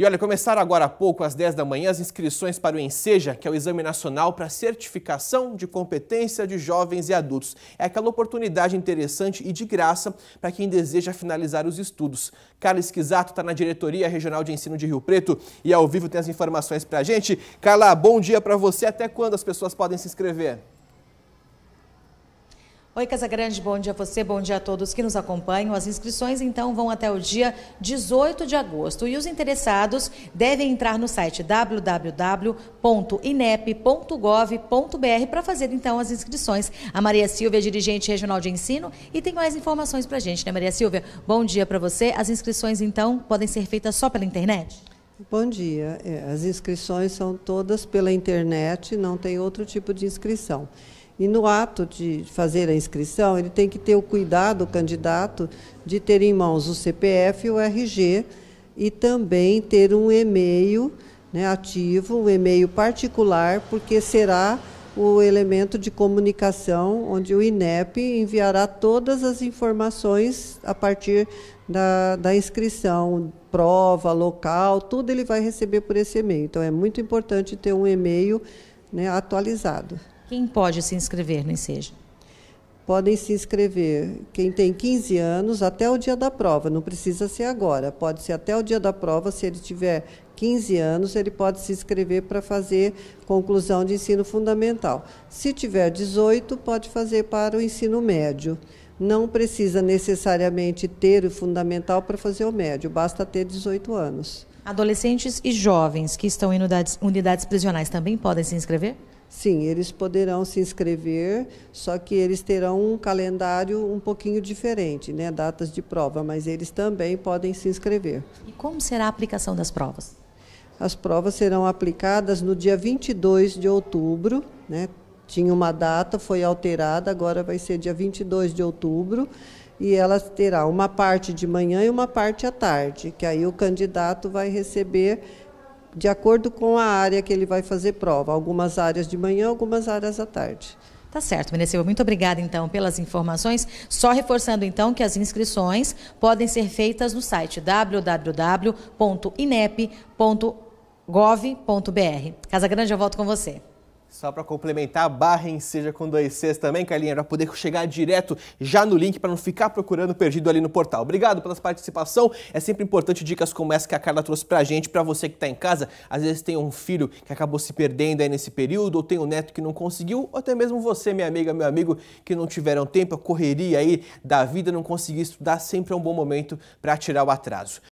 E olha, começaram agora há pouco, às 10 da manhã, as inscrições para o Enseja, que é o Exame Nacional para Certificação de Competência de Jovens e Adultos. É aquela oportunidade interessante e de graça para quem deseja finalizar os estudos. Carla Esquisato está na Diretoria Regional de Ensino de Rio Preto e ao vivo tem as informações para a gente. Carla, bom dia para você. Até quando as pessoas podem se inscrever? Oi, Casagrande, bom dia a você, bom dia a todos que nos acompanham. As inscrições, então, vão até o dia 18 de agosto e os interessados devem entrar no site www.inep.gov.br para fazer, então, as inscrições. A Maria Silvia é dirigente regional de ensino e tem mais informações para a gente, né, Maria Silvia? Bom dia para você. As inscrições, então, podem ser feitas só pela internet? Bom dia. É, as inscrições são todas pela internet, não tem outro tipo de inscrição. E no ato de fazer a inscrição, ele tem que ter o cuidado, o candidato, de ter em mãos o CPF e o RG e também ter um e-mail né, ativo, um e-mail particular, porque será o elemento de comunicação, onde o INEP enviará todas as informações a partir da, da inscrição, prova, local, tudo ele vai receber por esse e-mail. Então é muito importante ter um e-mail né, atualizado. Quem pode se inscrever no Enseja? podem se inscrever quem tem 15 anos até o dia da prova, não precisa ser agora, pode ser até o dia da prova, se ele tiver 15 anos, ele pode se inscrever para fazer conclusão de ensino fundamental. Se tiver 18, pode fazer para o ensino médio. Não precisa necessariamente ter o fundamental para fazer o médio, basta ter 18 anos. Adolescentes e jovens que estão em unidades, unidades prisionais também podem se inscrever? Sim, eles poderão se inscrever, só que eles terão um calendário um pouquinho diferente, né? Datas de prova, mas eles também podem se inscrever. E como será a aplicação das provas? As provas serão aplicadas no dia 22 de outubro, né? Tinha uma data, foi alterada, agora vai ser dia 22 de outubro e ela terá uma parte de manhã e uma parte à tarde, que aí o candidato vai receber de acordo com a área que ele vai fazer prova. Algumas áreas de manhã, algumas áreas à tarde. Tá certo, Meneceu. Muito obrigada, então, pelas informações. Só reforçando, então, que as inscrições podem ser feitas no site www.inep.gov.br. Casa Grande, eu volto com você. Só para complementar, barrem seja com dois Cs também, Carlinha, para poder chegar direto já no link, para não ficar procurando perdido ali no portal. Obrigado pela participação. É sempre importante dicas como essa que a Carla trouxe para a gente, para você que está em casa. Às vezes tem um filho que acabou se perdendo aí nesse período, ou tem um neto que não conseguiu, ou até mesmo você, minha amiga, meu amigo, que não tiveram tempo, a correria aí da vida, não conseguiu estudar. Sempre é um bom momento para tirar o atraso.